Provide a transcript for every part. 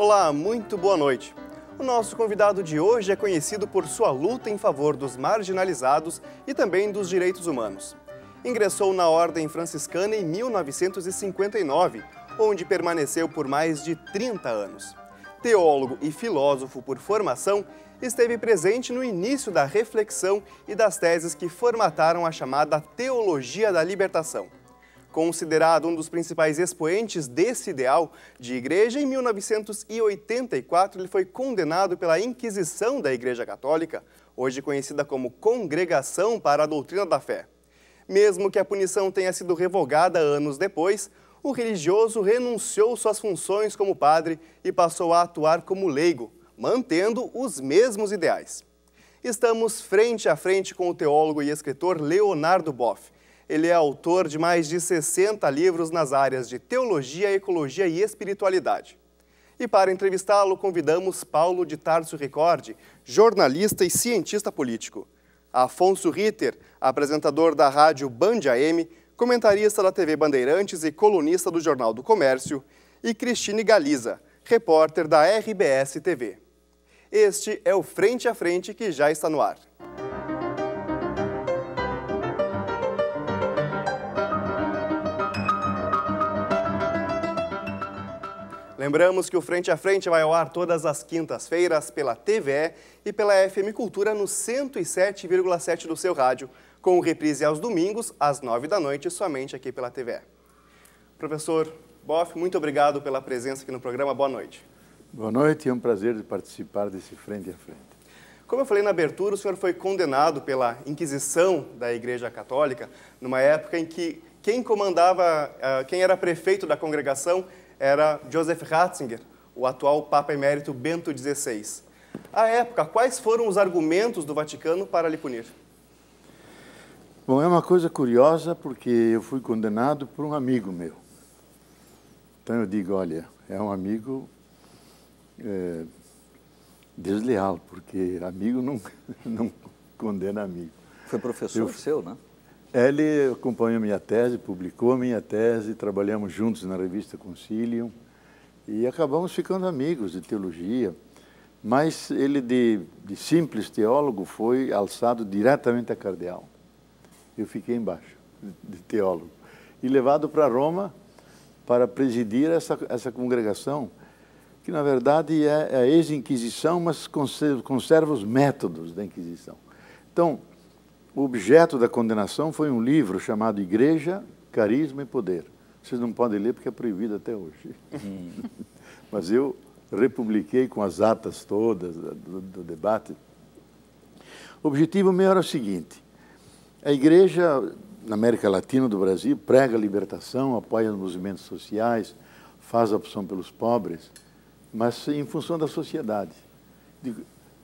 Olá, muito boa noite. O nosso convidado de hoje é conhecido por sua luta em favor dos marginalizados e também dos direitos humanos. Ingressou na Ordem Franciscana em 1959, onde permaneceu por mais de 30 anos. Teólogo e filósofo por formação, esteve presente no início da reflexão e das teses que formataram a chamada Teologia da Libertação. Considerado um dos principais expoentes desse ideal de igreja, em 1984 ele foi condenado pela Inquisição da Igreja Católica, hoje conhecida como Congregação para a Doutrina da Fé. Mesmo que a punição tenha sido revogada anos depois, o religioso renunciou suas funções como padre e passou a atuar como leigo, mantendo os mesmos ideais. Estamos frente a frente com o teólogo e escritor Leonardo Boff, ele é autor de mais de 60 livros nas áreas de teologia, ecologia e espiritualidade. E para entrevistá-lo, convidamos Paulo de Tarso Ricordi, jornalista e cientista político. Afonso Ritter, apresentador da rádio Band AM, comentarista da TV Bandeirantes e colunista do Jornal do Comércio. E Cristine Galiza, repórter da RBS TV. Este é o Frente a Frente que já está no ar. Lembramos que o Frente a Frente vai ao ar todas as quintas-feiras pela TVE e pela FM Cultura no 107,7 do seu rádio, com reprise aos domingos, às 9 da noite, somente aqui pela TVE. Professor Boff, muito obrigado pela presença aqui no programa. Boa noite. Boa noite, é um prazer de participar desse Frente a Frente. Como eu falei na abertura, o senhor foi condenado pela Inquisição da Igreja Católica, numa época em que quem comandava, ah, quem era prefeito da congregação era Joseph Ratzinger, o atual Papa Emérito Bento XVI. À época, quais foram os argumentos do Vaticano para lhe punir? Bom, é uma coisa curiosa porque eu fui condenado por um amigo meu. Então eu digo, olha, é um amigo é, desleal, porque amigo não, não condena amigo. Foi professor eu, seu, né? Ele acompanhou minha tese, publicou a minha tese, trabalhamos juntos na revista Concilium e acabamos ficando amigos de teologia. Mas ele, de, de simples teólogo, foi alçado diretamente a cardeal. Eu fiquei embaixo, de teólogo. E levado para Roma para presidir essa, essa congregação, que na verdade é a ex-inquisição, mas conserva os métodos da Inquisição. Então, o objeto da condenação foi um livro chamado Igreja, Carisma e Poder. Vocês não podem ler porque é proibido até hoje. Hum. Mas eu republiquei com as atas todas do, do debate. O objetivo meu era o seguinte: a igreja na América Latina do Brasil prega a libertação, apoia os movimentos sociais, faz a opção pelos pobres, mas em função da sociedade.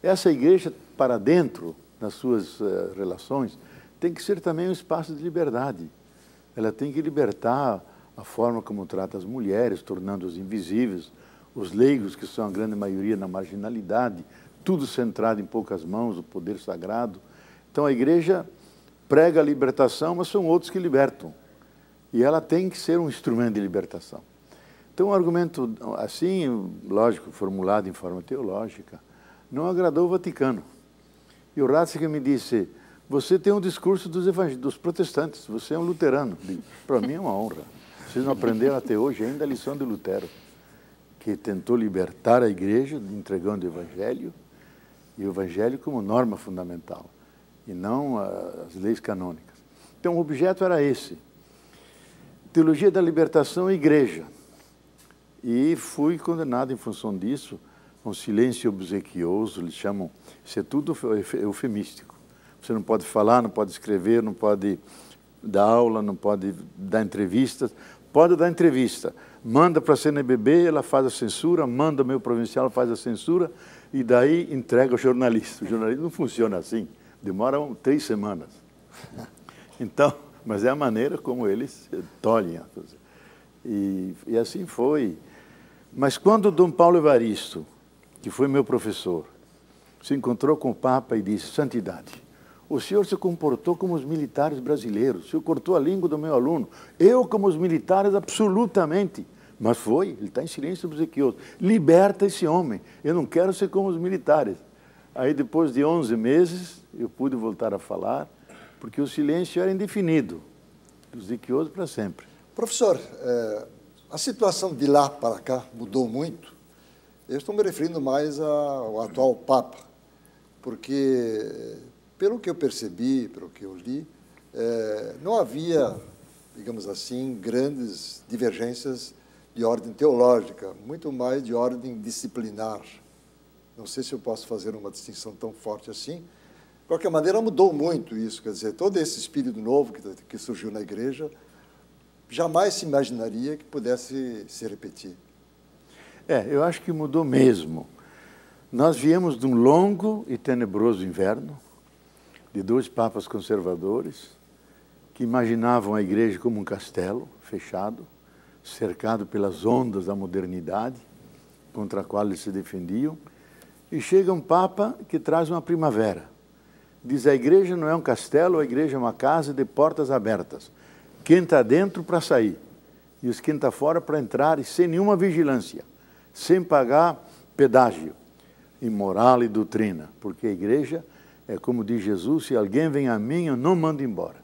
Essa igreja para dentro nas suas uh, relações, tem que ser também um espaço de liberdade. Ela tem que libertar a forma como trata as mulheres, tornando-as invisíveis, os leigos, que são a grande maioria na marginalidade, tudo centrado em poucas mãos, o poder sagrado. Então a igreja prega a libertação, mas são outros que libertam. E ela tem que ser um instrumento de libertação. Então, um argumento assim, lógico, formulado em forma teológica, não agradou o Vaticano. E o Ratzinger me disse, você tem um discurso dos, dos protestantes, você é um luterano. Para mim é uma honra. Vocês não aprenderam até hoje ainda a lição de Lutero, que tentou libertar a igreja entregando o evangelho, e o evangelho como norma fundamental, e não as leis canônicas. Então o objeto era esse. Teologia da libertação e igreja. E fui condenado em função disso com silêncio obsequioso, lhe chamam. Isso é tudo eufemístico. Você não pode falar, não pode escrever, não pode dar aula, não pode dar entrevistas. Pode dar entrevista. Manda para a CNBB, ela faz a censura, manda o meu provincial, faz a censura, e daí entrega ao jornalista. O jornalista não funciona assim. Demora três semanas. Então, mas é a maneira como eles tolhem a coisa. E, e assim foi. Mas quando Dom Paulo Evaristo que foi meu professor, se encontrou com o Papa e disse: Santidade, o senhor se comportou como os militares brasileiros, o senhor cortou a língua do meu aluno. Eu, como os militares, absolutamente. Mas foi, ele está em silêncio obsequioso. Liberta esse homem, eu não quero ser como os militares. Aí, depois de 11 meses, eu pude voltar a falar, porque o silêncio era indefinido, obsequioso para sempre. Professor, é, a situação de lá para cá mudou muito? Eu estou me referindo mais ao atual Papa, porque, pelo que eu percebi, pelo que eu li, é, não havia, digamos assim, grandes divergências de ordem teológica, muito mais de ordem disciplinar. Não sei se eu posso fazer uma distinção tão forte assim. De qualquer maneira, mudou muito isso. Quer dizer, todo esse espírito novo que, que surgiu na igreja, jamais se imaginaria que pudesse se repetir. É, eu acho que mudou mesmo. Nós viemos de um longo e tenebroso inverno, de dois papas conservadores, que imaginavam a igreja como um castelo fechado, cercado pelas ondas da modernidade, contra a qual eles se defendiam. E chega um papa que traz uma primavera. Diz: a igreja não é um castelo, a igreja é uma casa de portas abertas. Quem está dentro para sair, e os quem está fora para entrar, e sem nenhuma vigilância sem pagar pedágio imoral moral e doutrina, porque a igreja é como diz Jesus, se alguém vem a mim, eu não mando embora.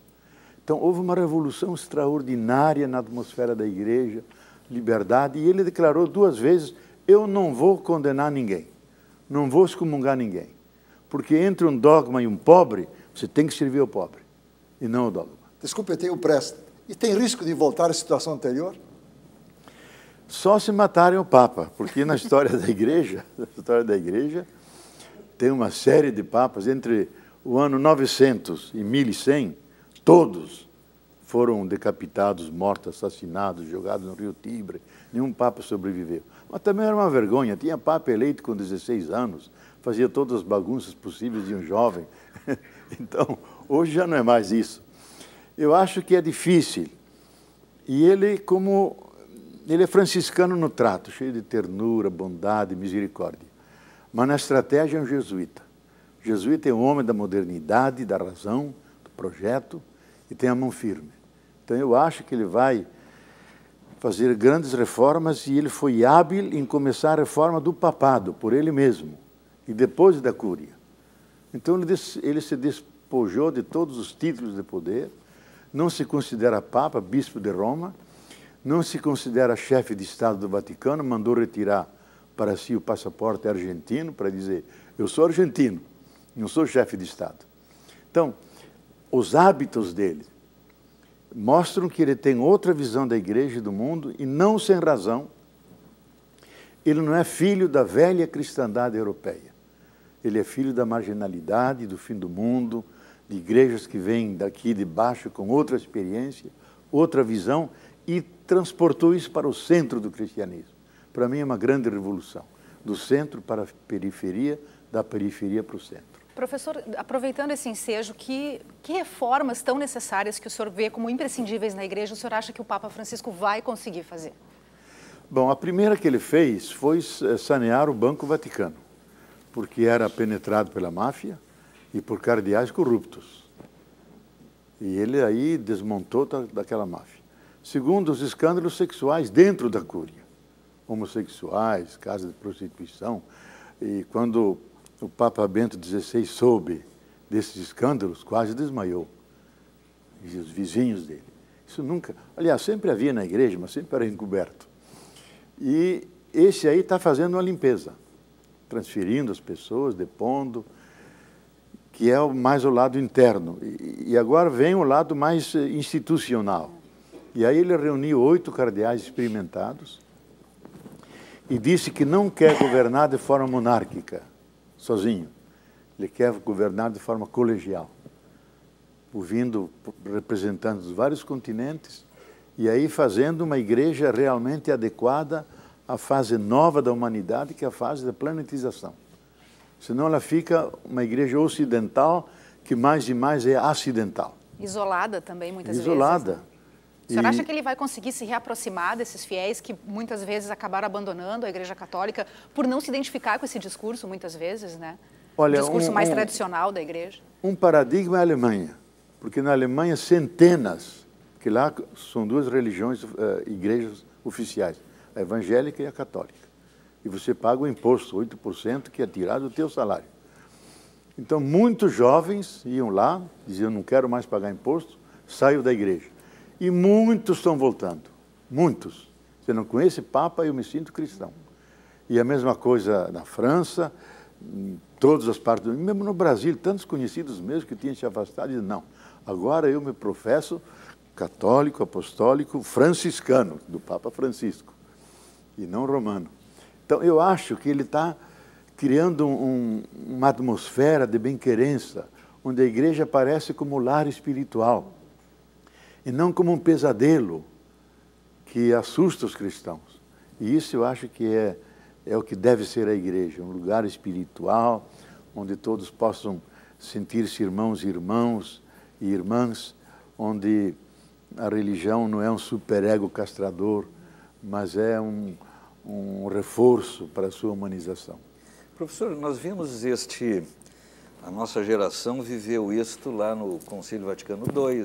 Então houve uma revolução extraordinária na atmosfera da igreja, liberdade, e ele declarou duas vezes: eu não vou condenar ninguém, não vou excomungar ninguém, porque entre um dogma e um pobre, você tem que servir o pobre e não o dogma. Desculpe, eu tenho pressa. E tem risco de voltar à situação anterior? Só se matarem o Papa, porque na história da Igreja, na história da Igreja, tem uma série de papas entre o ano 900 e 1100, todos foram decapitados, mortos, assassinados, jogados no Rio Tibre. Nenhum papa sobreviveu. Mas também era uma vergonha. Tinha papa eleito com 16 anos, fazia todas as bagunças possíveis de um jovem. Então, hoje já não é mais isso. Eu acho que é difícil. E ele, como ele é franciscano no trato, cheio de ternura, bondade, misericórdia. Mas na estratégia é um jesuíta. O jesuíta é um homem da modernidade, da razão, do projeto e tem a mão firme. Então eu acho que ele vai fazer grandes reformas e ele foi hábil em começar a reforma do papado, por ele mesmo, e depois da cúria. Então ele, ele se despojou de todos os títulos de poder, não se considera papa, bispo de Roma, não se considera chefe de Estado do Vaticano, mandou retirar para si o passaporte argentino para dizer: eu sou argentino, não sou chefe de Estado. Então, os hábitos dele mostram que ele tem outra visão da igreja e do mundo, e não sem razão. Ele não é filho da velha cristandade europeia. Ele é filho da marginalidade, do fim do mundo, de igrejas que vêm daqui de baixo com outra experiência, outra visão e transportou isso para o centro do cristianismo. Para mim é uma grande revolução, do centro para a periferia, da periferia para o centro. Professor, aproveitando esse ensejo, que, que reformas tão necessárias que o senhor vê como imprescindíveis na igreja, o senhor acha que o Papa Francisco vai conseguir fazer? Bom, a primeira que ele fez foi eh, sanear o Banco Vaticano, porque era penetrado pela máfia e por cardeais corruptos. E ele aí desmontou daquela máfia segundo os escândalos sexuais dentro da Cúria. Homossexuais, casas de prostituição. E quando o Papa Bento XVI soube desses escândalos, quase desmaiou. E os vizinhos dele. Isso nunca. Aliás, sempre havia na igreja, mas sempre era encoberto. E esse aí está fazendo uma limpeza, transferindo as pessoas, depondo, que é mais o lado interno. E agora vem o lado mais eh, institucional e aí ele reuniu oito cardeais experimentados e disse que não quer governar de forma monárquica, sozinho. Ele quer governar de forma colegial, ouvindo representantes de vários continentes e aí fazendo uma igreja realmente adequada à fase nova da humanidade, que é a fase da planetização. Senão ela fica uma igreja ocidental que mais e mais é acidental. Isolada também, muitas Isolada. vezes. Isolada. Né? O senhor e... acha que ele vai conseguir se reaproximar desses fiéis que muitas vezes acabaram abandonando a Igreja Católica por não se identificar com esse discurso, muitas vezes, né? Olha, o discurso um, mais um, tradicional da Igreja. Um paradigma é a Alemanha, porque na Alemanha centenas, que lá são duas religiões, uh, igrejas oficiais, a evangélica e a católica. E você paga o imposto, 8%, que é tirado do teu salário. Então, muitos jovens iam lá, diziam, não quero mais pagar imposto, saio da igreja. E muitos estão voltando, muitos. Você não conhece Papa, eu me sinto cristão. E a mesma coisa na França, em todas as partes do mundo, mesmo no Brasil, tantos conhecidos mesmo que tinham se afastado, dizem, não, agora eu me professo católico, apostólico, franciscano, do Papa Francisco, e não romano. Então, eu acho que ele está criando um, uma atmosfera de bem-querença, onde a igreja aparece como lar espiritual e não como um pesadelo que assusta os cristãos. E isso eu acho que é, é o que deve ser a igreja, um lugar espiritual onde todos possam sentir-se irmãos e irmãos e irmãs, onde a religião não é um superego castrador, mas é um, um reforço para a sua humanização. Professor, nós vimos este, a nossa geração viveu isto lá no Concílio Vaticano II,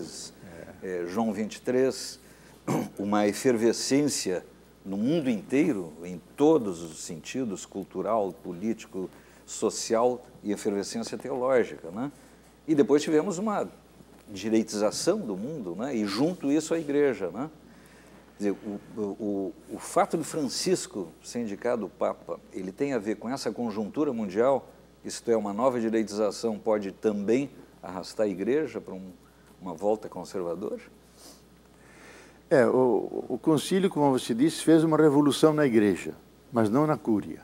é, João 23, uma efervescência no mundo inteiro, em todos os sentidos, cultural, político, social e efervescência teológica. Né? E depois tivemos uma direitização do mundo, né? e junto isso a igreja. Né? Dizer, o, o, o, fato de Francisco ser indicado Papa, ele tem a ver com essa conjuntura mundial, isto é, uma nova direitização pode também arrastar a igreja para um uma volta conservador? É, o, o concílio, como você disse, fez uma revolução na igreja, mas não na cúria.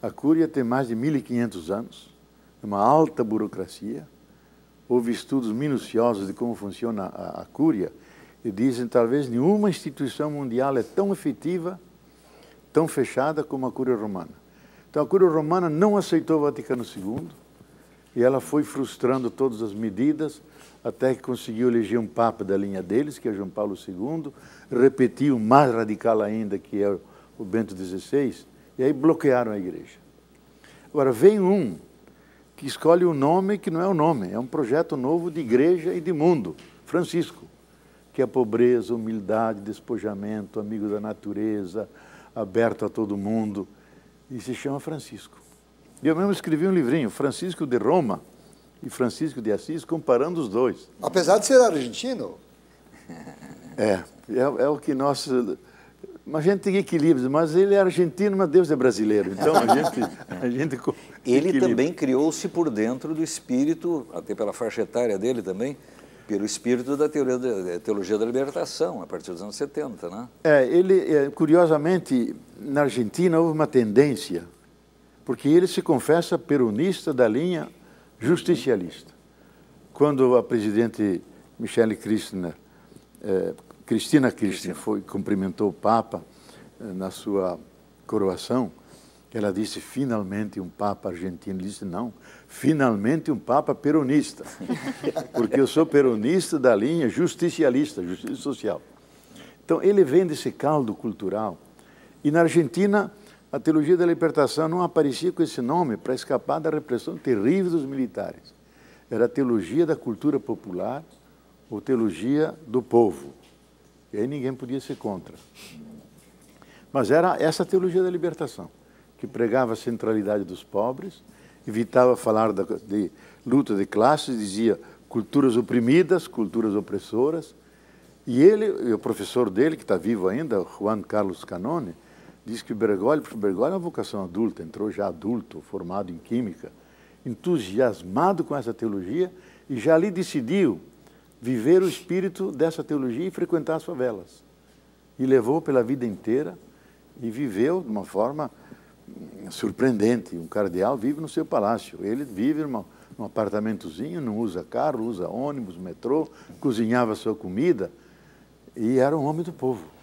A cúria tem mais de 1.500 anos, é uma alta burocracia. Houve estudos minuciosos de como funciona a, a cúria e dizem talvez nenhuma instituição mundial é tão efetiva, tão fechada como a cúria romana. Então a cúria romana não aceitou o Vaticano II e ela foi frustrando todas as medidas, até que conseguiu eleger um Papa da linha deles, que é João Paulo II, repetiu mais radical ainda, que é o Bento XVI, e aí bloquearam a igreja. Agora, vem um que escolhe um nome que não é o um nome, é um projeto novo de igreja e de mundo, Francisco, que é pobreza, humildade, despojamento, amigo da natureza, aberto a todo mundo, e se chama Francisco. E eu mesmo escrevi um livrinho, Francisco de Roma, e Francisco de Assis, comparando os dois. Apesar de ser argentino? É, é, é o que nós. Mas a gente tem equilíbrio, mas ele é argentino, mas Deus é brasileiro. Então a gente. A gente ele equilíbrio. também criou-se por dentro do espírito, até pela faixa etária dele também, pelo espírito da teoria da teologia da libertação, a partir dos anos 70, né? É, ele, é, curiosamente, na Argentina houve uma tendência, porque ele se confessa peronista da linha justicialista. Quando a presidente Michele Cristina, eh, Cristina Cristina foi cumprimentou o Papa eh, na sua coroação, ela disse finalmente um Papa argentino. Ele disse não, finalmente um Papa peronista, porque eu sou peronista da linha justicialista, justiça social. Então ele vende esse caldo cultural. E na Argentina a teologia da libertação não aparecia com esse nome para escapar da repressão terrível dos militares. Era a teologia da cultura popular ou teologia do povo. E aí ninguém podia ser contra. Mas era essa teologia da libertação, que pregava a centralidade dos pobres, evitava falar de luta de classes, dizia culturas oprimidas, culturas opressoras. E ele, o professor dele, que está vivo ainda, Juan Carlos Canone, Diz que Bergoglio, porque Bergoglio é uma vocação adulta, entrou já adulto, formado em química, entusiasmado com essa teologia e já ali decidiu viver o espírito dessa teologia e frequentar as favelas. E levou pela vida inteira e viveu de uma forma hum, surpreendente. Um cardeal vive no seu palácio, ele vive numa, num apartamentozinho, não usa carro, usa ônibus, metrô, cozinhava sua comida e era um homem do povo.